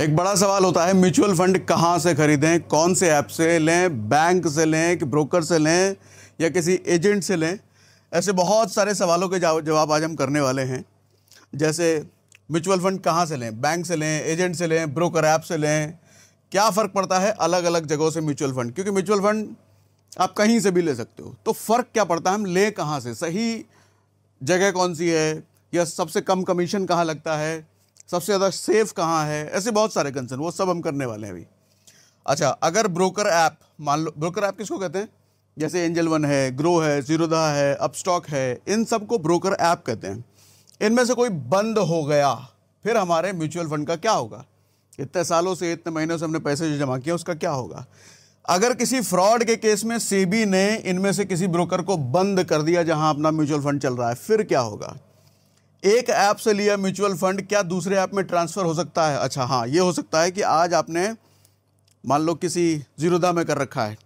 एक बड़ा सवाल होता है म्यूचुअल फंड कहाँ से खरीदें कौन से ऐप से लें बैंक से लें कि ब्रोकर से लें या किसी एजेंट से लें ऐसे बहुत सारे सवालों के जवाब आज हम करने वाले हैं जैसे म्यूचुअल फंड कहाँ से लें बैंक से लें एजेंट से लें ब्रोकर ऐप से लें क्या फ़र्क पड़ता है अलग अलग जगहों से म्यूचुअल फंड क्योंकि म्यूचुअल फंड आप कहीं से भी ले सकते हो तो फ़र्क क्या पड़ता है हम लें कहाँ से सही जगह कौन सी है या सबसे कम कमीशन कहाँ लगता है सबसे ज़्यादा सेफ कहाँ है ऐसे बहुत सारे कंसर्न वो सब हम करने वाले हैं अभी अच्छा अगर ब्रोकर ऐप मान लो ब्रोकर ऐप किसको कहते हैं जैसे एंजल वन है ग्रो है जीरोधा है अपस्टॉक है इन सब को ब्रोकर ऐप कहते हैं इनमें से कोई बंद हो गया फिर हमारे म्यूचुअल फंड का क्या होगा इतने सालों से इतने महीनों से हमने पैसे जो जमा किए उसका क्या होगा अगर किसी फ्रॉड के केस में सेबी ने इनमें से किसी ब्रोकर को बंद कर दिया जहां अपना म्यूचुअल फंड चल रहा है फिर क्या होगा एक ऐप से लिया म्यूचुअल फंड क्या दूसरे ऐप में ट्रांसफ़र हो सकता है अच्छा हाँ ये हो सकता है कि आज आपने मान लो किसी जीरोदा में कर रखा है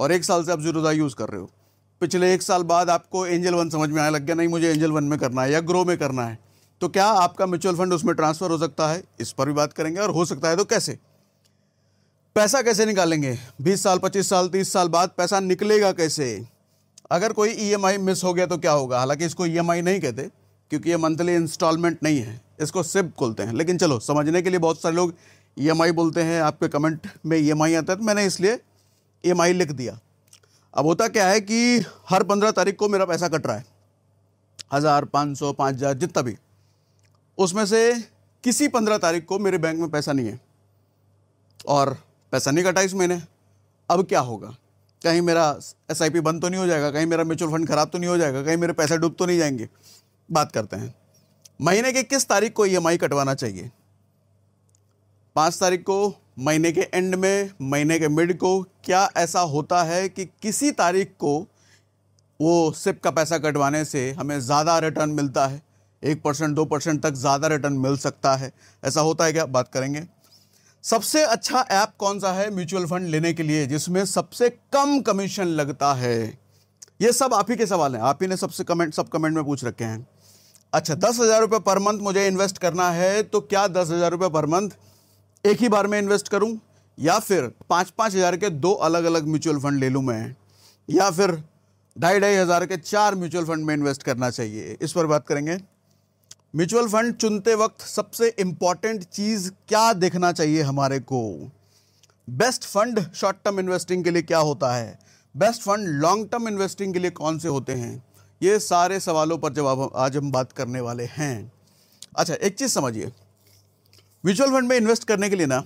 और एक साल से आप जीरोदा यूज़ कर रहे हो पिछले एक साल बाद आपको एंजल वन समझ में आने लग गया नहीं मुझे एंजल वन में करना है या ग्रो में करना है तो क्या आपका म्यूचुअल फंड उसमें ट्रांसफ़र हो सकता है इस पर भी बात करेंगे और हो सकता है तो कैसे पैसा कैसे निकालेंगे बीस साल पच्चीस साल तीस साल बाद पैसा निकलेगा कैसे अगर कोई ई e मिस हो गया तो क्या होगा हालांकि इसको ई e नहीं कहते क्योंकि ये मंथली इंस्टॉलमेंट नहीं है इसको सिप खोलते हैं लेकिन चलो समझने के लिए बहुत सारे लोग ई e बोलते हैं आपके कमेंट में ई e आता है तो मैंने इसलिए ई e लिख दिया अब होता क्या है कि हर पंद्रह तारीख को मेरा पैसा कट रहा है हज़ार पाँच सौ पाँच हज़ार जितना भी उसमें से किसी पंद्रह तारीख को मेरे बैंक में पैसा नहीं है और पैसा नहीं कटा इस महीने अब क्या होगा कहीं मेरा एस बंद तो नहीं हो जाएगा कहीं मेरा म्यूचुअल फंड ख़राब तो नहीं हो जाएगा कहीं मेरे पैसे डूब तो नहीं जाएंगे बात करते हैं महीने के किस तारीख को ई e कटवाना चाहिए पाँच तारीख को महीने के एंड में महीने के मिड को क्या ऐसा होता है कि किसी तारीख को वो सिप का पैसा कटवाने से हमें ज़्यादा रिटर्न मिलता है एक परसेंट दो परसेंट तक ज़्यादा रिटर्न मिल सकता है ऐसा होता है क्या बात करेंगे सबसे अच्छा ऐप कौन सा है म्यूचुअल फंड लेने के लिए जिसमें सबसे कम कमीशन लगता है ये सब आप ही के सवाल हैं आप ही ने सबसे कमेंट सब कमेंट में पूछ रखे हैं अच्छा दस हज़ार रुपये पर मंथ मुझे इन्वेस्ट करना है तो क्या दस हज़ार रुपये पर मंथ एक ही बार में इन्वेस्ट करूं या फिर पाँच पाँच हज़ार के दो अलग अलग म्यूचुअल फंड ले लूँ मैं या फिर ढाई ढाई हज़ार के चार म्यूचुअल फंड में इन्वेस्ट करना चाहिए इस पर बात करेंगे म्यूचुअल फंड चुनते वक्त सबसे इम्पॉर्टेंट चीज़ क्या देखना चाहिए हमारे को best fund short term investing के लिए क्या होता है best fund long term investing के लिए कौन से होते हैं ये सारे सवालों पर जवाब आज हम बात करने वाले हैं अच्छा एक चीज़ समझिए म्यूचुअल फंड में इन्वेस्ट करने के लिए ना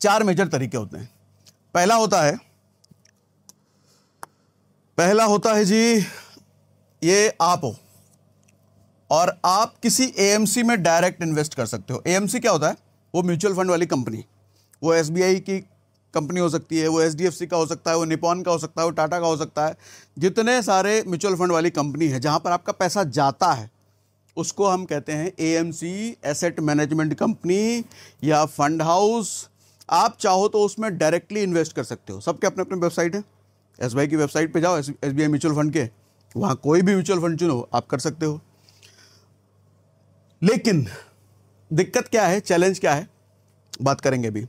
चार मेजर तरीके होते हैं पहला होता है पहला होता है जी ये आप हो और आप किसी एएमसी में डायरेक्ट इन्वेस्ट कर सकते हो एएमसी क्या होता है वो म्यूचुअल फंड वाली कंपनी वो एसबीआई की कंपनी हो सकती है वो एच का हो सकता है वो निपॉन का हो सकता है वो टाटा का हो सकता है जितने सारे म्यूचुअल फंड वाली कंपनी है जहाँ पर आपका पैसा जाता है उसको हम कहते हैं ए एसेट मैनेजमेंट कंपनी या फंड हाउस आप चाहो तो उसमें डायरेक्टली इन्वेस्ट कर सकते हो सबके अपने अपने वेबसाइट है एस की वेबसाइट पर जाओ एस बी म्यूचुअल फंड के वहाँ कोई भी म्यूचुअल फंड चुनो आप कर सकते हो लेकिन दिक्कत क्या है चैलेंज क्या है बात करेंगे अभी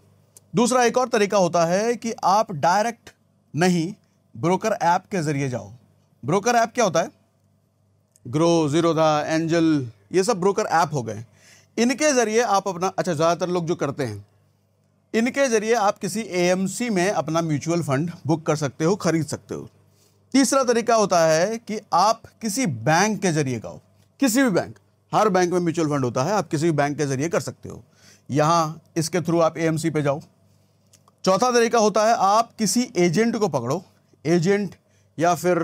दूसरा एक और तरीका होता है कि आप डायरेक्ट नहीं ब्रोकर ऐप के ज़रिए जाओ ब्रोकर ऐप क्या होता है ग्रो जीरोधा एंजल ये सब ब्रोकर ऐप हो गए इनके ज़रिए आप अपना अच्छा ज़्यादातर लोग जो करते हैं इनके ज़रिए आप किसी ए में अपना म्यूचुअल फ़ंड बुक कर सकते हो खरीद सकते हो तीसरा तरीका होता है कि आप किसी बैंक के ज़रिए गाओ किसी भी बैंक हर बैंक में म्यूचुअल फ़ंड होता है आप किसी भी बैंक के ज़रिए कर सकते हो यहाँ इसके थ्रू आप एएमसी पे जाओ चौथा तरीका होता है आप किसी एजेंट को पकड़ो एजेंट या फिर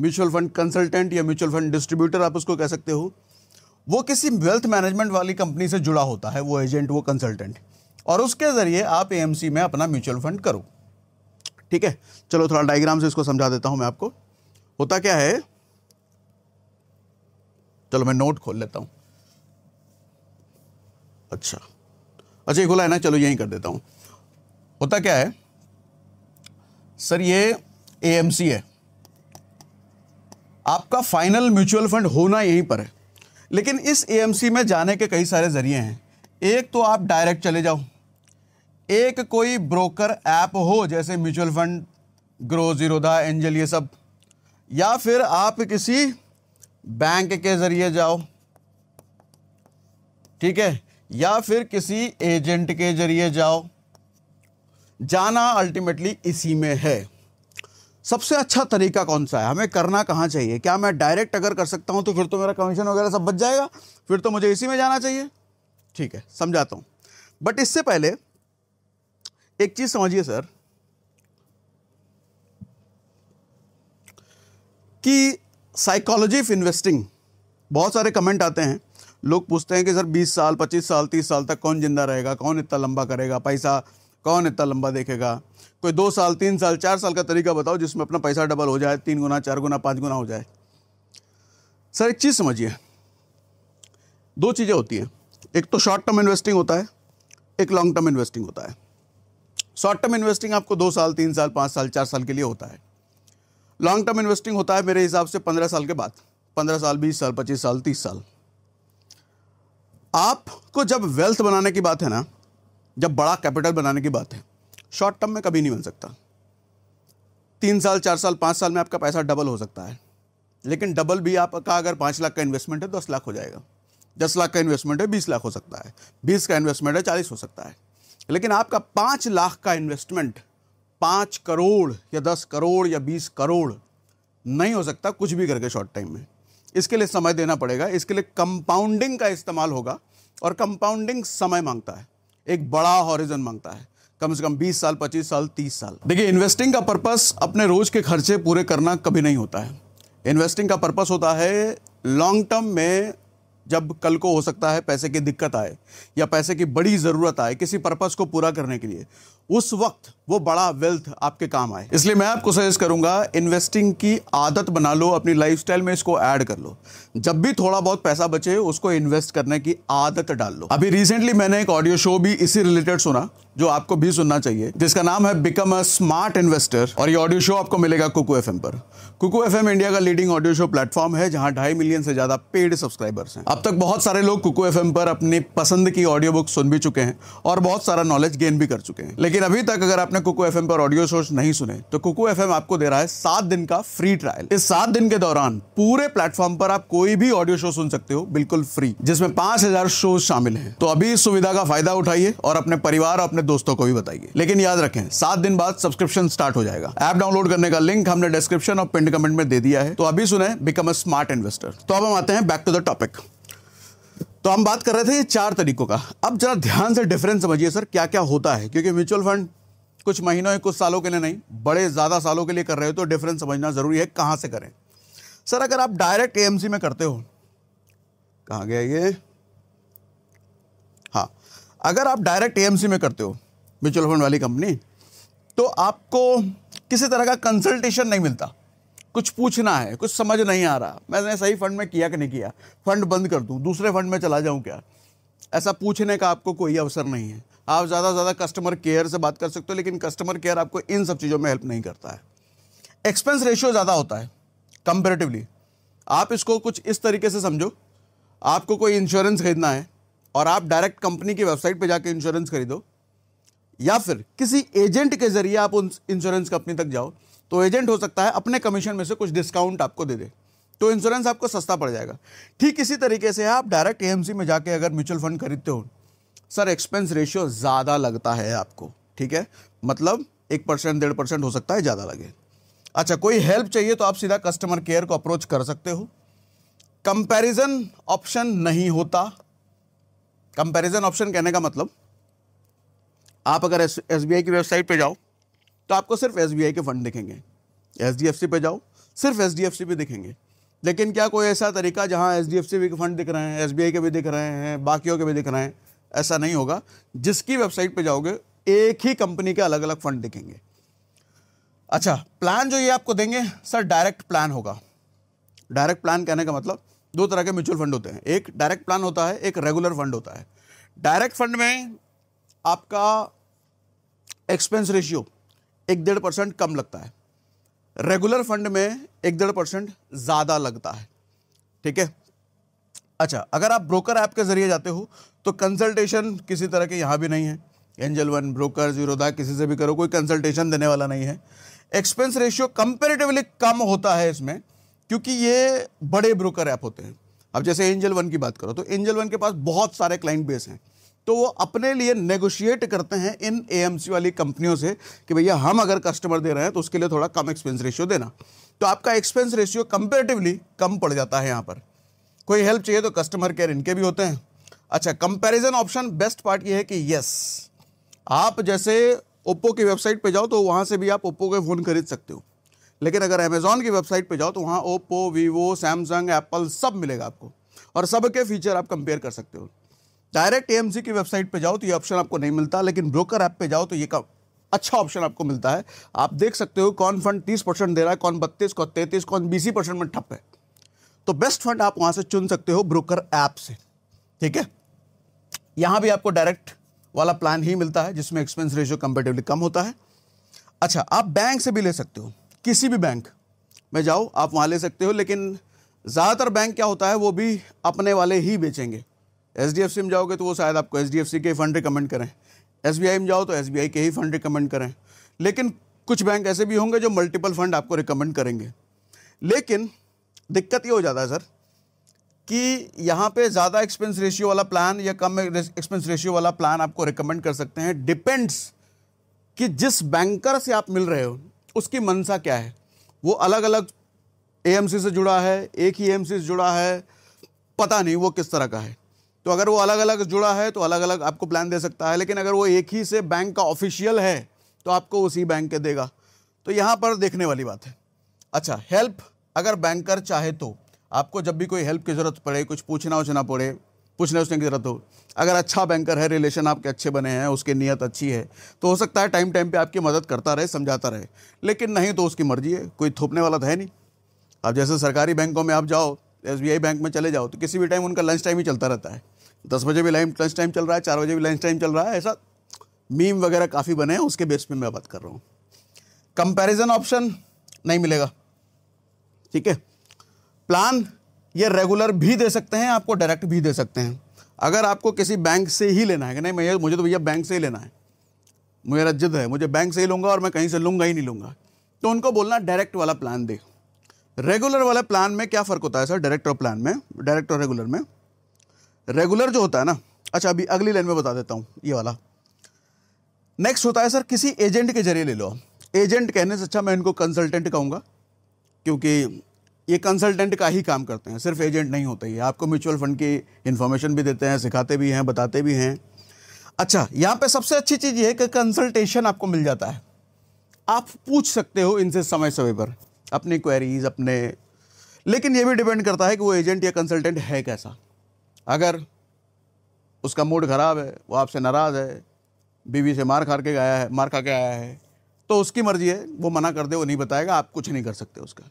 म्यूचुअल फंड कंसल्टेंट या म्यूचुअल फंड डिस्ट्रीब्यूटर आप उसको कह सकते हो वो किसी वेल्थ मैनेजमेंट वाली कंपनी से जुड़ा होता है वो एजेंट वो कंसल्टेंट और उसके ज़रिए आप ए में अपना म्यूचुअल फंड करो ठीक है चलो थोड़ा डायग्राम से इसको समझा देता हूँ मैं आपको होता क्या है चलो मैं नोट खोल लेता हूं अच्छा अच्छा ये खुला है ना चलो यहीं कर देता हूँ होता क्या है सर ये एएमसी है आपका फाइनल म्यूचुअल फंड होना यहीं पर है लेकिन इस एएमसी में जाने के कई सारे ज़रिए हैं एक तो आप डायरेक्ट चले जाओ एक कोई ब्रोकर ऐप हो जैसे mutual fund Groww Zerodha Angel ये सब या फिर आप किसी बैंक के ज़रिए जाओ ठीक है या फिर किसी एजेंट के ज़रिए जाओ जाना अल्टीमेटली इसी में है सबसे अच्छा तरीका कौन सा है हमें करना कहाँ चाहिए क्या मैं डायरेक्ट अगर कर सकता हूँ तो फिर तो मेरा कमीशन वगैरह सब बच जाएगा फिर तो मुझे इसी में जाना चाहिए ठीक है समझाता हूँ बट इससे पहले एक चीज़ समझिए सर कि साइकोलॉजी ऑफ इन्वेस्टिंग बहुत सारे कमेंट आते हैं लोग पूछते हैं कि सर 20 साल 25 साल 30 साल तक कौन जिंदा रहेगा कौन इतना लंबा करेगा पैसा कौन इतना लंबा देखेगा कोई दो साल तीन साल चार साल का तरीका बताओ जिसमें अपना पैसा डबल हो जाए तीन गुना चार गुना पाँच गुना हो जाए सर एक चीज़ समझिए दो चीज़ें होती हैं एक तो शॉर्ट टर्म इन्वेस्टिंग होता है एक लॉन्ग टर्म इन्वेस्टिंग होता है शॉर्ट टर्म इन्वेस्टिंग आपको दो साल तीन साल पाँच साल चार साल के लिए होता है लॉन्ग टर्म इन्वेस्टिंग होता है मेरे हिसाब से पंद्रह साल के बाद पंद्रह साल बीस साल पच्चीस साल तीस साल आपको जब वेल्थ बनाने की बात है ना जब बड़ा कैपिटल बनाने की बात है शॉर्ट टर्म में कभी नहीं बन सकता तीन साल चार साल पाँच साल में आपका पैसा डबल हो सकता है लेकिन डबल भी आपका अगर पाँच लाख का इन्वेस्टमेंट है दस लाख हो जाएगा दस लाख का इन्वेस्टमेंट है बीस लाख हो सकता है बीस का इन्वेस्टमेंट है चालीस हो सकता है लेकिन आपका पाँच लाख का इन्वेस्टमेंट पाँच करोड़ या दस करोड़ या बीस करोड़ नहीं हो सकता कुछ भी करके शॉर्ट टाइम में इसके लिए समय देना पड़ेगा इसके लिए कंपाउंडिंग का इस्तेमाल होगा और कंपाउंडिंग समय मांगता है एक बड़ा हॉरिजन मांगता है कम से कम 20 साल 25 साल 30 साल देखिए इन्वेस्टिंग का पर्पस अपने रोज के खर्चे पूरे करना कभी नहीं होता है इन्वेस्टिंग का पर्पस होता है लॉन्ग टर्म में जब कल को हो सकता है पैसे की दिक्कत आए या पैसे की बड़ी ज़रूरत आए किसी पर्पज़ को पूरा करने के लिए उस वक्त वो बड़ा वेल्थ आपके काम आए इसलिए मैं आपको सजेस्ट करूंगा इन्वेस्टिंग की आदत बना लो अपनी लाइफस्टाइल में इसको ऐड कर लो जब भी थोड़ा बहुत पैसा बचे उसको इन्वेस्ट करने की आदत डाल लो अभी रिसेंटली मैंने एक ऑडियो शो भी इसी रिलेटेड सुना जो आपको भी सुनना चाहिए जिसका नाम है बिकम अ स्मार्ट इन्वेस्टर और ये ऑडियो शो आपको मिलेगा कुकू एफ पर कुकू एफ इंडिया का लीडिंग ऑडियो शो प्लेटफॉर्म है जहां ढाई मिलियन से ज्यादा पेड सब्सक्राइबर्स हैं अब तक बहुत सारे लोग कुकू एफ पर अपनी पसंद की ऑडियो बुक सुन भी चुके हैं और बहुत सारा नॉलेज गेन भी कर चुके हैं लेकिन अभी तक अगर आपने कुकू एफ पर ऑडियो शो नहीं सुने तो कुकू एफ आपको दे रहा है सात दिन का फ्री ट्रायल इस सात दिन के दौरान पूरे प्लेटफॉर्म पर आप कोई भी ऑडियो शो सुन सकते हो बिल्कुल फ्री जिसमें पांच हजार शो शामिल है तो अभी इस सुविधा का फायदा उठाइए और अपने परिवार और अपने दोस्तों को भी बताइए लेकिन याद रखें सात दिन बाद सब्सक्रिप्शन स्टार्ट हो जाएगा ऐप डाउनलोड करने का लिंक हमने डिस्क्रिप्शन और पिन सेकंड कमेंट में दे दिया है तो अभी सुने बिकम अ स्मार्ट इन्वेस्टर तो अब हम आते हैं बैक टू द टॉपिक तो हम बात कर रहे थे ये चार तरीकों का अब जरा ध्यान से डिफरेंस समझिए सर क्या क्या होता है क्योंकि म्यूचुअल फंड कुछ महीनों या कुछ सालों के लिए नहीं बड़े ज़्यादा सालों के लिए कर रहे हो तो डिफरेंस समझना ज़रूरी है कहां से करें सर अगर आप डायरेक्ट एएमसी में करते हो कहाँ गया ये हाँ अगर आप डायरेक्ट एएमसी में करते हो म्यूचुअल फंड वाली कंपनी तो आपको किसी तरह का कंसल्टेशन नहीं मिलता कुछ पूछना है कुछ समझ नहीं आ रहा मैंने सही फंड में किया कि नहीं किया फंड बंद कर दूँ दूसरे फंड में चला जाऊँ क्या ऐसा पूछने का आपको कोई अवसर नहीं है आप ज़्यादा से ज़्यादा कस्टमर केयर से बात कर सकते हो लेकिन कस्टमर केयर आपको इन सब चीज़ों में हेल्प नहीं करता है एक्सपेंस रेशियो ज़्यादा होता है कंपेरेटिवली आप इसको कुछ इस तरीके से समझो आपको कोई इंश्योरेंस खरीदना है और आप डायरेक्ट कंपनी की वेबसाइट पर जाकर इंश्योरेंस खरीदो या फिर किसी एजेंट के ज़रिए आप उन इंश्योरेंस कंपनी तक जाओ तो एजेंट हो सकता है अपने कमीशन में से कुछ डिस्काउंट आपको दे दे तो इंश्योरेंस आपको सस्ता पड़ जाएगा ठीक इसी तरीके से आप डायरेक्ट ए में जाके अगर म्यूचुअल फंड खरीदते हो सर एक्सपेंस रेशियो ज़्यादा लगता है आपको ठीक है मतलब एक परसेंट डेढ़ परसेंट हो सकता है ज़्यादा लगे अच्छा कोई हेल्प चाहिए तो आप सीधा कस्टमर केयर को अप्रोच कर सकते हो कंपैरिजन ऑप्शन नहीं होता कंपैरिजन ऑप्शन कहने का मतलब आप अगर एस की वेबसाइट पे जाओ तो आपको सिर्फ एस के फंड दिखेंगे एच डी जाओ सिर्फ एच डी पे दिखेंगे लेकिन क्या कोई ऐसा तरीका जहाँ एच डी के फंड दिख रहे हैं एस के भी दिख रहे हैं बाकियों के भी दिख रहे हैं ऐसा नहीं होगा जिसकी वेबसाइट पर जाओगे एक ही कंपनी के अलग अलग फंड दिखेंगे अच्छा प्लान जो ये आपको देंगे सर डायरेक्ट प्लान होगा डायरेक्ट प्लान कहने का मतलब दो तरह के म्यूचुअल फंड होते हैं एक डायरेक्ट प्लान होता है एक रेगुलर फंड होता है डायरेक्ट फंड में आपका एक्सपेंस रेशियो एक डेढ़ परसेंट कम लगता है रेगुलर फंड में एक डेढ़ परसेंट ज़्यादा लगता है ठीक है अच्छा अगर आप ब्रोकर ऐप के ज़रिए जाते हो तो कंसल्टेशन किसी तरह के यहाँ भी नहीं है एंजल वन ब्रोकर जीरोदा किसी से भी करो कोई कंसल्टेशन देने वाला नहीं है एक्सपेंस रेशियो कंपेरेटिवली कम होता है इसमें क्योंकि ये बड़े ब्रोकर ऐप होते हैं अब जैसे एंजल वन की बात करो तो एंजल वन के पास बहुत सारे क्लाइंट बेस हैं तो वो अपने लिए नेगोशिएट करते हैं इन ए वाली कंपनियों से कि भैया हम अगर कस्टमर दे रहे हैं तो उसके लिए थोड़ा कम एक्सपेंस रेशियो देना तो आपका एक्सपेंस रेशियो कंपेरेटिवली कम पड़ जाता है यहाँ पर कोई हेल्प चाहिए तो कस्टमर केयर इनके भी होते हैं अच्छा कंपेरिजन ऑप्शन बेस्ट पार्ट ये है कि यस आप जैसे ओप्पो की वेबसाइट पर जाओ तो वहाँ से भी आप ओप्पो के फ़ोन खरीद सकते हो लेकिन अगर अमेजोन की वेबसाइट पर जाओ तो वहाँ ओप्पो वीवो सैमसंग एप्पल सब मिलेगा आपको और सब के फीचर आप कंपेयर कर सकते हो डायरेक्ट एएमसी की वेबसाइट पे जाओ तो ये ऑप्शन आपको नहीं मिलता लेकिन ब्रोकर ऐप पे जाओ तो ये का अच्छा ऑप्शन आपको मिलता है आप देख सकते हो कौन फंड तीस परसेंट दे रहा है कौन बत्तीस कौन 33 कौन बीस परसेंट में ठप है तो बेस्ट फंड आप वहाँ से चुन सकते हो ब्रोकर ऐप से ठीक है यहाँ भी आपको डायरेक्ट वाला प्लान ही मिलता है जिसमें एक्सपेंस रेशियो कंपेटिवली कम होता है अच्छा आप बैंक से भी ले सकते हो किसी भी बैंक में जाओ आप वहाँ ले सकते हो लेकिन ज़्यादातर बैंक क्या होता है वो भी अपने वाले ही बेचेंगे एच में जाओगे तो वो शायद आपको एच के फ़ंड रिकमेंड करें एस बी आई में जाओ तो एस बी आई के ही फ़ंड रिकमेंड करें लेकिन कुछ बैंक ऐसे भी होंगे जो मल्टीपल फ़ंड आपको रिकमेंड करेंगे लेकिन दिक्कत ये हो जाता है सर कि यहाँ पे ज़्यादा एक्सपेंस रेशियो वाला प्लान या कम एक्सपेंस रेशियो वाला प्लान आपको रिकमेंड कर सकते हैं डिपेंड्स कि जिस बैंकर से आप मिल रहे हो उसकी मनसा क्या है वो अलग अलग एएमसी से जुड़ा है एक ही एएमसी से जुड़ा है पता नहीं वो किस तरह का है तो अगर वो अलग अलग जुड़ा है तो अलग अलग आपको प्लान दे सकता है लेकिन अगर वो एक ही से बैंक का ऑफिशियल है तो आपको उसी बैंक के देगा तो यहाँ पर देखने वाली बात है अच्छा हेल्प अगर बैंकर चाहे तो आपको जब भी कोई हेल्प की ज़रूरत पड़े कुछ पूछना उछना पड़े पूछने उछने की ज़रूरत हो अगर अच्छा बैंकर है रिलेशन आपके अच्छे बने हैं उसकी नीयत अच्छी है तो हो सकता है टाइम टाइम पे आपकी मदद करता रहे समझाता रहे लेकिन नहीं तो उसकी मर्जी है कोई थोपने वाला तो है नहीं अब जैसे सरकारी बैंकों में आप जाओ एस बैंक में चले जाओ तो किसी भी टाइम उनका लंच टाइम ही चलता रहता है दस बजे भी लाइन लंच टाइम चल रहा है चार बजे भी लंच टाइम चल रहा है ऐसा मीम वगैरह काफ़ी बने हैं उसके बेस पे मैं बात कर रहा हूँ कंपैरिजन ऑप्शन नहीं मिलेगा ठीक है प्लान ये रेगुलर भी दे सकते हैं आपको डायरेक्ट भी दे सकते हैं अगर आपको किसी बैंक से ही लेना है कि नहीं मैं मुझे तो भैया बैंक से ही लेना है मेरा जिद है मुझे बैंक से ही लूँगा और मैं कहीं से लूँगा ही नहीं लूँगा तो उनको बोलना डायरेक्ट वाला प्लान दे रेगुलर वाला प्लान में क्या फ़र्क होता है सर डायरेक्ट और प्लान में डायरेक्ट और रेगुलर में रेगुलर जो होता है ना अच्छा अभी अगली लाइन में बता देता हूँ ये वाला नेक्स्ट होता है सर किसी एजेंट के जरिए ले लो एजेंट कहने से अच्छा मैं इनको कंसल्टेंट कहूँगा क्योंकि ये कंसल्टेंट का ही काम करते हैं सिर्फ एजेंट नहीं होते ये आपको म्यूचुअल फंड की इन्फॉर्मेशन भी देते हैं सिखाते भी हैं बताते भी हैं अच्छा यहाँ पे सबसे अच्छी चीज़ ये है कि कंसल्टेशन आपको मिल जाता है आप पूछ सकते हो इनसे समय समय पर अपनी क्वेरीज अपने लेकिन ये भी डिपेंड करता है कि वो एजेंट या कंसल्टेंट है कैसा अगर उसका मूड ख़राब है वो आपसे नाराज़ है बीवी से मार खा के गया है मार खा के आया है तो उसकी मर्ज़ी है वो मना कर दे वो नहीं बताएगा आप कुछ नहीं कर सकते उसका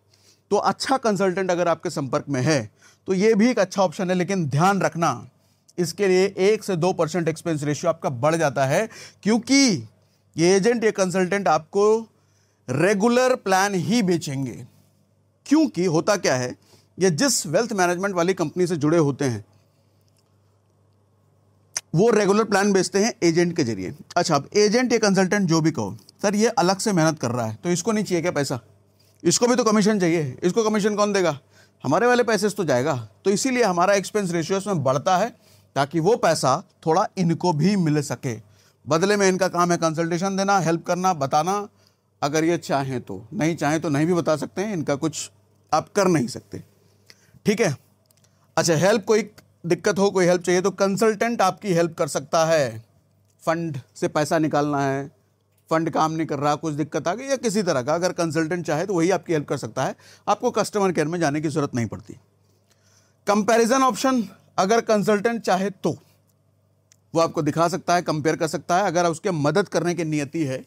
तो अच्छा कंसल्टेंट अगर आपके संपर्क में है तो ये भी एक अच्छा ऑप्शन है लेकिन ध्यान रखना इसके लिए एक से दो परसेंट एक्सपेंस रेशियो आपका बढ़ जाता है क्योंकि ये एजेंट ये कंसल्टेंट आपको रेगुलर प्लान ही बेचेंगे क्योंकि होता क्या है ये जिस वेल्थ मैनेजमेंट वाली कंपनी से जुड़े होते हैं वो रेगुलर प्लान बेचते हैं एजेंट के जरिए अच्छा अब एजेंट या कंसल्टेंट जो भी कहो सर ये अलग से मेहनत कर रहा है तो इसको नहीं चाहिए क्या पैसा इसको भी तो कमीशन चाहिए इसको कमीशन कौन देगा हमारे वाले पैसे तो जाएगा तो इसीलिए हमारा एक्सपेंस रेशियो इसमें बढ़ता है ताकि वो पैसा थोड़ा इनको भी मिल सके बदले में इनका काम है कंसल्टेशन देना हेल्प करना बताना अगर ये चाहें तो नहीं चाहें तो नहीं भी बता सकते हैं इनका कुछ आप कर नहीं सकते ठीक है अच्छा हेल्प कोई दिक्कत हो कोई हेल्प चाहिए तो कंसल्टेंट आपकी हेल्प कर सकता है फंड से पैसा निकालना है फंड काम नहीं कर रहा कुछ दिक्कत आ गई या किसी तरह का अगर कंसल्टेंट चाहे तो वही आपकी हेल्प कर सकता है आपको कस्टमर केयर में जाने की ज़रूरत नहीं पड़ती कंपैरिजन ऑप्शन अगर कंसल्टेंट चाहे तो वो आपको दिखा सकता है कंपेयर कर सकता है अगर उसके मदद करने की नियति है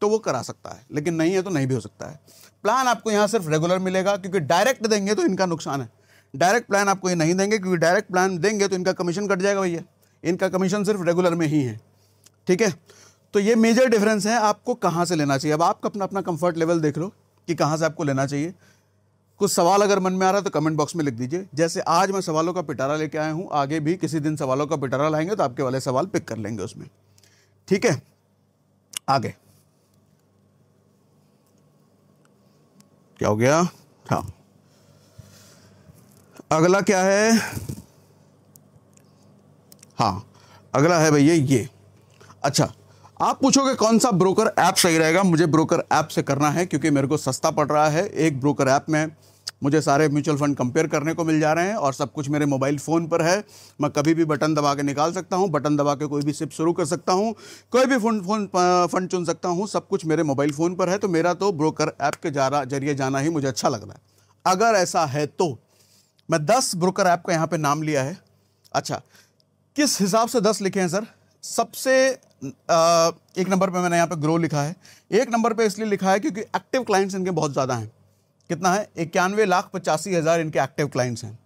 तो वो करा सकता है लेकिन नहीं है तो नहीं भी हो सकता है प्लान आपको यहाँ सिर्फ रेगुलर मिलेगा क्योंकि डायरेक्ट देंगे तो इनका नुकसान है डायरेक्ट प्लान आपको ये नहीं देंगे क्योंकि डायरेक्ट प्लान देंगे तो इनका कमीशन कट जाएगा भैया इनका कमीशन सिर्फ रेगुलर में ही है ठीक है तो ये मेजर डिफरेंस है आपको कहाँ से लेना चाहिए अब आपका अपना अपना कंफर्ट लेवल देख लो कि कहाँ से आपको लेना चाहिए कुछ सवाल अगर मन में आ रहा है तो कमेंट बॉक्स में लिख दीजिए जैसे आज मैं सवालों का पिटारा लेके आया हूँ आगे भी किसी दिन सवालों का पिटारा लाएंगे तो आपके वाले सवाल पिक कर लेंगे उसमें ठीक है आगे क्या हो गया हाँ अगला क्या है हाँ अगला है भैया ये अच्छा आप पूछोगे कौन सा ब्रोकर ऐप सही रहेगा मुझे ब्रोकर ऐप से करना है क्योंकि मेरे को सस्ता पड़ रहा है एक ब्रोकर ऐप में मुझे सारे म्यूचुअल फंड कंपेयर करने को मिल जा रहे हैं और सब कुछ मेरे मोबाइल फ़ोन पर है मैं कभी भी बटन दबा के निकाल सकता हूँ बटन दबा के कोई भी सिप शुरू कर सकता हूँ कोई भी फोन फोन फंड चुन सकता हूँ सब कुछ मेरे मोबाइल फ़ोन पर है तो मेरा तो ब्रोकर ऐप के जरिए जाना ही मुझे अच्छा लग रहा है अगर ऐसा है तो मैं दस ब्रोकर ऐप का यहाँ पे नाम लिया है अच्छा किस हिसाब से दस लिखे हैं सर सबसे आ, एक नंबर पे मैंने यहाँ पे ग्रो लिखा है एक नंबर पे इसलिए लिखा है क्योंकि एक्टिव क्लाइंट्स इनके बहुत ज़्यादा हैं कितना है इक्यानवे लाख पचासी हज़ार इनके एक्टिव क्लाइंट्स हैं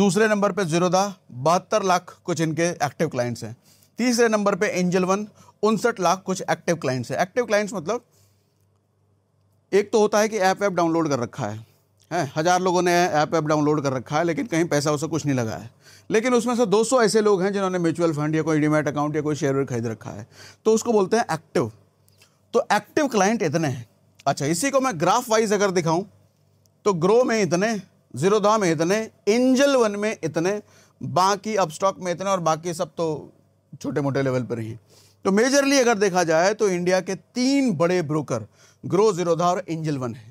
दूसरे नंबर पे जीरोदा बहत्तर लाख कुछ इनके एक्टिव क्लाइंट्स हैं तीसरे नंबर पे एंजल वन उनसठ लाख कुछ एक्टिव क्लाइंट्स हैं एक्टिव क्लाइंट्स मतलब एक तो होता है कि ऐप ऐप डाउनलोड कर रखा है हैं हज़ार लोगों ने ऐप ऐप डाउनलोड कर रखा है लेकिन कहीं पैसा उसे कुछ नहीं लगा है लेकिन उसमें से 200 ऐसे लोग हैं जिन्होंने म्यूचुअल फंड या कोई डीमेट अकाउंट या कोई शेयर वेयर खरीद रखा है तो उसको बोलते हैं एक्टिव तो एक्टिव क्लाइंट इतने हैं अच्छा इसी को मैं ग्राफ वाइज अगर दिखाऊँ तो ग्रो में इतने जीरोधा में इतने एंजल वन में इतने बाकी अपस्टॉक में इतने और बाकी सब तो छोटे मोटे लेवल पर ही तो मेजरली अगर देखा जाए तो इंडिया के तीन बड़े ब्रोकर ग्रो जीरोधा और एंजल वन है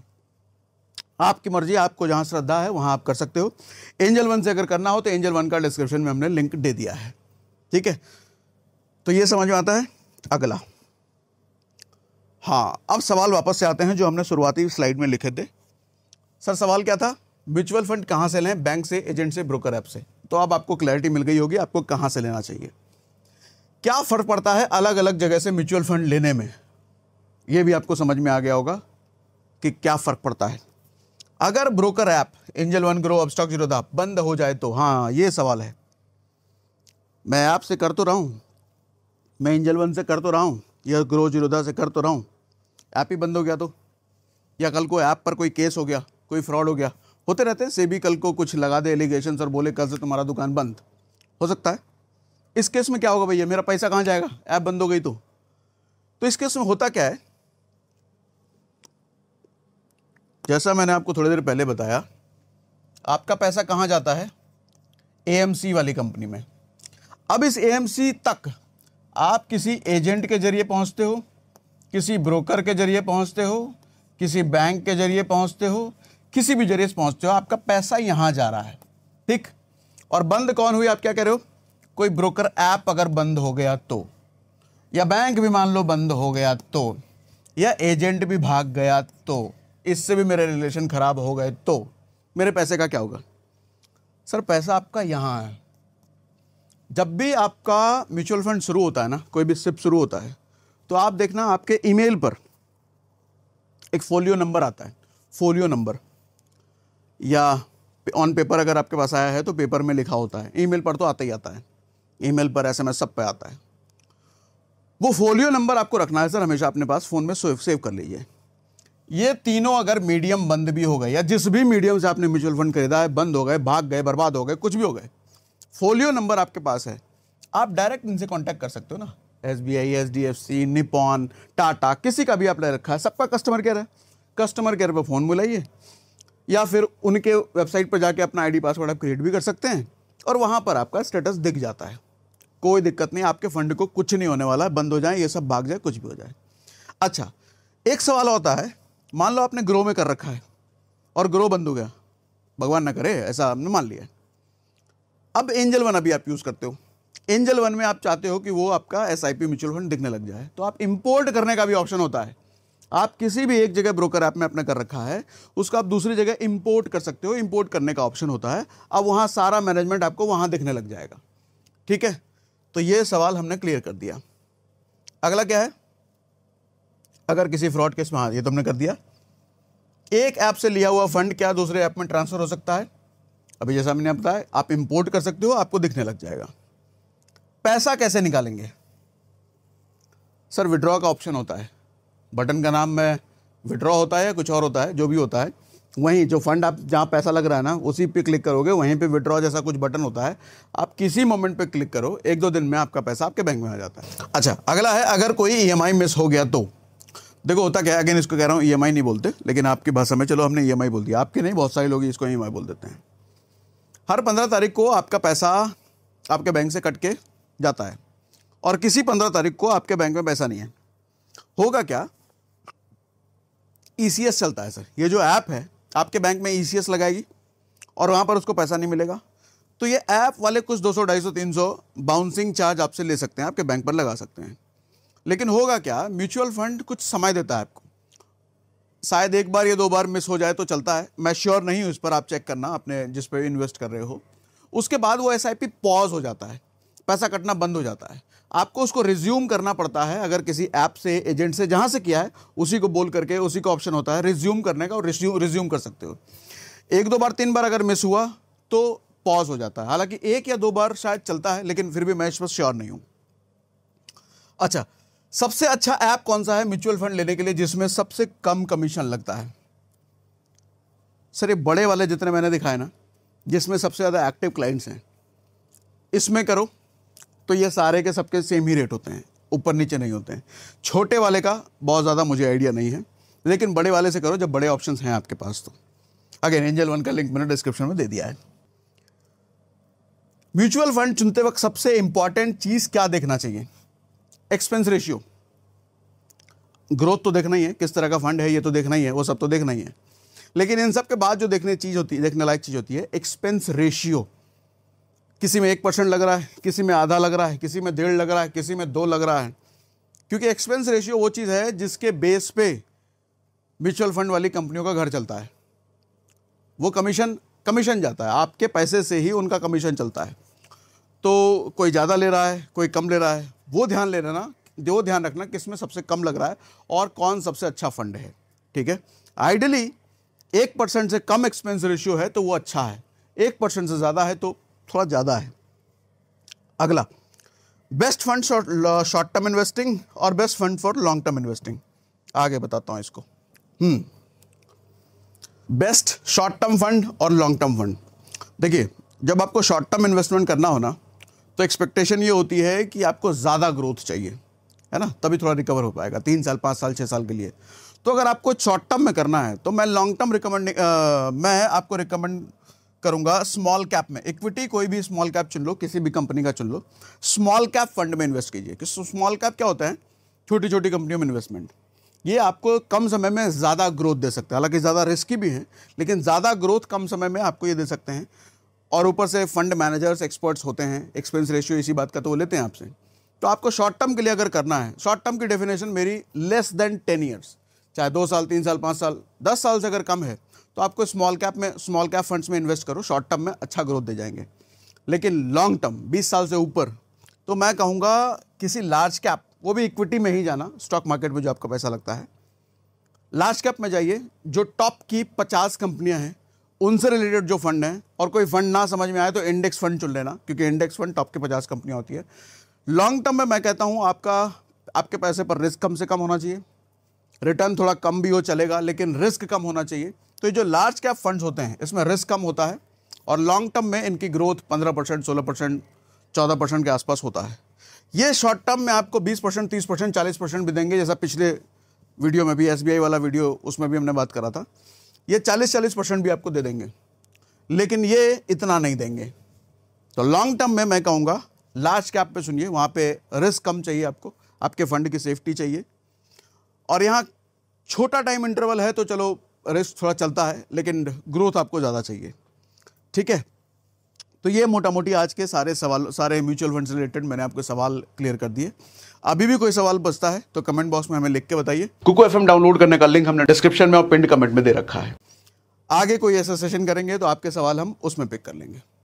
आपकी मर्जी आपको जहाँ श्रद्धा है वहाँ आप कर सकते हो एंजल वन से अगर करना हो तो एंजल वन का डिस्क्रिप्शन में हमने लिंक दे दिया है ठीक है तो ये समझ में आता है अगला हाँ अब सवाल वापस से आते हैं जो हमने शुरुआती स्लाइड में लिखे थे सर सवाल क्या था म्यूचुअल फंड कहाँ से लें बैंक से एजेंट से ब्रोकर ऐप से तो अब आपको क्लैरिटी मिल गई होगी आपको कहाँ से लेना चाहिए क्या फ़र्क पड़ता है अलग अलग जगह से म्यूचुअल फंड लेने में ये भी आपको समझ में आ गया होगा कि क्या फ़र्क पड़ता है अगर broker app Angel One Groww Upstox zero बंद हो जाए तो हाँ ये सवाल है मैं ऐप से कर तो रहा हूँ मैं एंजल वन से कर तो रहा हूँ या ग्रो जीरो से कर तो रहा हूँ ऐप ही बंद हो गया तो या कल को ऐप पर कोई केस हो गया कोई फ्रॉड हो गया होते रहते हैं से भी कल को कुछ लगा दे एलिगेशन और बोले कल से तुम्हारा दुकान बंद हो सकता है इस केस में क्या होगा भैया मेरा पैसा कहाँ जाएगा ऐप बंद हो गई तो तो इस केस में होता क्या है जैसा मैंने आपको थोड़ी देर पहले बताया आपका पैसा कहाँ जाता है ए वाली कंपनी में अब इस ए तक आप किसी एजेंट के ज़रिए पहुँचते हो किसी ब्रोकर के ज़रिए पहुँचते हो किसी बैंक के ज़रिए पहुँचते हो किसी भी जरिए से पहुँचते हो आपका पैसा यहाँ जा रहा है ठीक और बंद कौन हुई आप क्या कह रहे हो कोई ब्रोकर ऐप अगर बंद हो गया तो या बैंक भी मान लो बंद हो गया तो या एजेंट भी भाग गया तो इससे भी मेरे रिलेशन ख़राब हो गए तो मेरे पैसे का क्या होगा सर पैसा आपका यहाँ है जब भी आपका म्यूचुअल फंड शुरू होता है ना कोई भी सिप शुरू होता है तो आप देखना आपके ईमेल पर एक फोलियो नंबर आता है फोलियो नंबर या ऑन पेपर अगर आपके पास आया है तो पेपर में लिखा होता है ईमेल पर तो आता ही आता है ईमेल पर एसएमएस सब पे आता है वो फोलियो नंबर आपको रखना है सर हमेशा अपने पास फ़ोन में सेव कर लीजिए ये तीनों अगर मीडियम बंद भी हो गए या जिस भी मीडियम से आपने म्यूचुअल फंड खरीदा है बंद हो गए भाग गए बर्बाद हो गए कुछ भी हो गए फोलियो नंबर आपके पास है आप डायरेक्ट इनसे कॉन्टैक्ट कर सकते हो ना S B I S D F C Nippon Tata किसी का भी आपने रखा है सबका कस्टमर केयर है कस्टमर केयर पर फ़ोन बुलाइए या फिर उनके वेबसाइट पर जाके अपना आईडी पासवर्ड आप क्रिएट भी कर सकते हैं और वहाँ पर आपका स्टेटस दिख जाता है कोई दिक्कत नहीं आपके फंड को कुछ नहीं होने वाला है बंद हो जाए ये सब भाग जाए कुछ भी हो जाए अच्छा एक सवाल होता है मान लो आपने ग्रो में कर रखा है और ग्रो बंद हो गया भगवान ना करे ऐसा हमने मान लिया अब एंजल वन अभी आप यूज़ करते हो एंजल वन में आप चाहते हो कि वो आपका S I P mutual fund दिखने लग जाए तो आप इम्पोर्ट करने का भी ऑप्शन होता है आप किसी भी एक जगह ब्रोकर ऐप में अपना कर रखा है उसको आप दूसरी जगह इंपोर्ट कर सकते हो इंपोर्ट करने का ऑप्शन होता है अब वहाँ सारा मैनेजमेंट आपको वहाँ दिखने लग जाएगा ठीक है तो ये सवाल हमने क्लियर कर दिया अगला क्या है अगर किसी फ्रॉड केस में हाँ ये तुमने तो कर दिया एक ऐप से लिया हुआ फंड क्या दूसरे ऐप में ट्रांसफ़र हो सकता है अभी जैसा मैंने बताया आप इंपोर्ट कर सकते हो आपको दिखने लग जाएगा पैसा कैसे निकालेंगे सर विड्रॉ का ऑप्शन होता है बटन का नाम में विड्रॉ होता है कुछ और होता है जो भी होता है वहीं जो फंड आप जहाँ पैसा लग रहा है ना उसी पे क्लिक करोगे वहीं पे विड्रॉ जैसा कुछ बटन होता है आप किसी मोमेंट पे क्लिक करो एक दो दिन में आपका पैसा आपके बैंक में आ जाता है अच्छा अगला है अगर कोई ई e मिस हो गया तो देखो होता क्या है अगेन इसको कह रहा हूँ ई e नहीं बोलते लेकिन आपकी भाषा में चलो हमने ई e बोल दिया आपके नहीं बहुत सारे लोग इसको ई e बोल देते हैं हर पंद्रह तारीख को आपका पैसा आपके बैंक से कट के जाता है और किसी पंद्रह तारीख को आपके बैंक में पैसा नहीं है होगा क्या ई चलता है सर ये जो ऐप है आपके बैंक में ई लगाएगी और वहाँ पर उसको पैसा नहीं मिलेगा तो ये ऐप वाले कुछ 200, 250, 300 बाउंसिंग चार्ज आपसे ले सकते हैं आपके बैंक पर लगा सकते हैं लेकिन होगा क्या म्यूचुअल फंड कुछ समय देता है आपको शायद एक बार या दो बार मिस हो जाए तो चलता है मैं श्योर नहीं हूँ इस पर आप चेक करना अपने जिस पर इन्वेस्ट कर रहे हो उसके बाद वो एस पॉज हो जाता है पैसा कटना बंद हो जाता है आपको उसको रिज्यूम करना पड़ता है अगर किसी ऐप से एजेंट से जहाँ से किया है उसी को बोल करके उसी का ऑप्शन होता है रिज्यूम करने का और रिज्यूम रिज्यूम कर सकते हो एक दो बार तीन बार अगर मिस हुआ तो पॉज हो जाता है हालांकि एक या दो बार शायद चलता है लेकिन फिर भी मैं इस पर श्योर नहीं हूँ अच्छा सबसे अच्छा ऐप कौन सा है म्यूचुअल फंड लेने के लिए जिसमें सबसे कम कमीशन लगता है सर ये बड़े वाले जितने मैंने दिखाए ना जिसमें सबसे ज़्यादा एक्टिव क्लाइंट्स हैं इसमें करो तो ये सारे के सबके सेम ही रेट होते हैं ऊपर नीचे नहीं होते हैं छोटे वाले का बहुत ज़्यादा मुझे आइडिया नहीं है लेकिन बड़े वाले से करो जब बड़े ऑप्शन हैं आपके पास तो अगेन एंजल वन का लिंक मैंने डिस्क्रिप्शन में दे दिया है म्यूचुअल फंड चुनते वक्त सबसे इंपॉर्टेंट चीज़ क्या देखना चाहिए एक्सपेंस रेशियो ग्रोथ तो देखना ही है किस तरह का फंड है ये तो देखना ही है वो सब तो देखना ही है लेकिन इन सब के बाद जो देखने चीज़ होती है देखने लायक चीज़ होती है एक्सपेंस रेशियो किसी में एक परसेंट लग रहा है किसी में आधा लग रहा है किसी में डेढ़ लग रहा है किसी में दो लग रहा है क्योंकि एक्सपेंस रेशियो वो चीज़ है जिसके बेस पे म्यूचुअल फंड वाली कंपनियों का घर चलता है वो कमीशन कमीशन जाता है आपके पैसे से ही उनका कमीशन चलता है तो कोई ज़्यादा ले रहा है कोई कम ले रहा है वो ध्यान ले लेना दो ध्यान रखना किस में सबसे कम लग रहा है और कौन सबसे अच्छा फंड है ठीक है आइडियली एक परसेंट से कम एक्सपेंस रेशियो है तो वो अच्छा है एक परसेंट से ज़्यादा है तो थोड़ा ज़्यादा है अगला best fund short term investing और best fund for long term investing आगे बताता हूं इसको बेस्ट शॉर्ट टर्म फंड और लॉन्ग टर्म फंड देखिए जब आपको शॉर्ट टर्म इन्वेस्टमेंट करना हो ना तो एक्सपेक्टेशन ये होती है कि आपको ज़्यादा ग्रोथ चाहिए है ना तभी थोड़ा रिकवर हो पाएगा तीन साल पाँच साल छः साल के लिए तो अगर आपको शॉर्ट टर्म में करना है तो मैं लॉन्ग टर्म रिकमेंड मैं आपको रिकमेंड करूंगा स्मॉल कैप में इक्विटी कोई भी स्मॉल कैप चुन लो किसी भी कंपनी का चुन लो स्मॉल कैप फंड में इन्वेस्ट कीजिए कि स्मॉल कैप क्या होता है छोटी छोटी कंपनियों में इन्वेस्टमेंट ये आपको कम समय में ज़्यादा ग्रोथ दे सकते हैं हालांकि ज़्यादा रिस्की भी हैं लेकिन ज़्यादा ग्रोथ कम समय में आपको ये दे सकते हैं और ऊपर से फंड मैनेजर्स एक्सपर्ट्स होते हैं एक्सपेंस रेशियो इसी बात का तो वो लेते हैं आपसे तो आपको शॉर्ट टर्म के लिए अगर करना है शॉर्ट टर्म की डेफिनेशन मेरी लेस देन टेन ईयर्स चाहे दो साल तीन साल पाँच साल दस साल से अगर कम है तो आपको स्मॉल कैप में स्मॉल कैप फंड्स में इन्वेस्ट करो शॉर्ट टर्म में अच्छा ग्रोथ दे जाएंगे लेकिन लॉन्ग टर्म बीस साल से ऊपर तो मैं कहूँगा किसी लार्ज कैप वो भी इक्विटी में ही जाना स्टॉक मार्केट में जो आपका पैसा लगता है लार्ज कैप में जाइए जो टॉप की पचास कंपनियाँ हैं उनसे रिलेटेड जो फंड हैं और कोई फंड ना समझ में आए तो इंडेक्स फंड चुन लेना क्योंकि इंडेक्स फंड टॉप के पचास कंपनियाँ होती है लॉन्ग टर्म में मैं कहता हूँ आपका आपके पैसे पर रिस्क कम से कम होना चाहिए रिटर्न थोड़ा कम भी हो चलेगा लेकिन रिस्क कम होना चाहिए तो ये जो लार्ज कैप फंड्स होते हैं इसमें रिस्क कम होता है और लॉन्ग टर्म में इनकी ग्रोथ पंद्रह परसेंट सोलह परसेंट चौदह परसेंट के आसपास होता है ये शॉर्ट टर्म में आपको बीस परसेंट तीस परसेंट चालीस परसेंट भी देंगे जैसा पिछले वीडियो में भी एस वाला वीडियो उसमें भी हमने बात करा था ये चालीस चालीस परसेंट भी आपको दे देंगे लेकिन ये इतना नहीं देंगे तो लॉन्ग टर्म में मैं कहूँगा लार्ज कैप पे सुनिए वहाँ पे रिस्क कम चाहिए आपको आपके फंड की सेफ्टी चाहिए और यहाँ छोटा टाइम इंटरवल है तो चलो रिस्क थोड़ा चलता है लेकिन ग्रोथ आपको ज़्यादा चाहिए ठीक है तो ये मोटा मोटी आज के सारे सवाल सारे म्यूचुअल फंड से रिलेटेड मैंने आपके सवाल क्लियर कर दिए अभी भी कोई सवाल बचता है तो कमेंट बॉक्स में हमें लिख के बताइए कुको एफ डाउनलोड करने का लिंक हमने डिस्क्रिप्शन में और पिंड कमेंट में दे रखा है आगे कोई ऐसा सेशन करेंगे तो आपके सवाल हम उसमें पिक कर लेंगे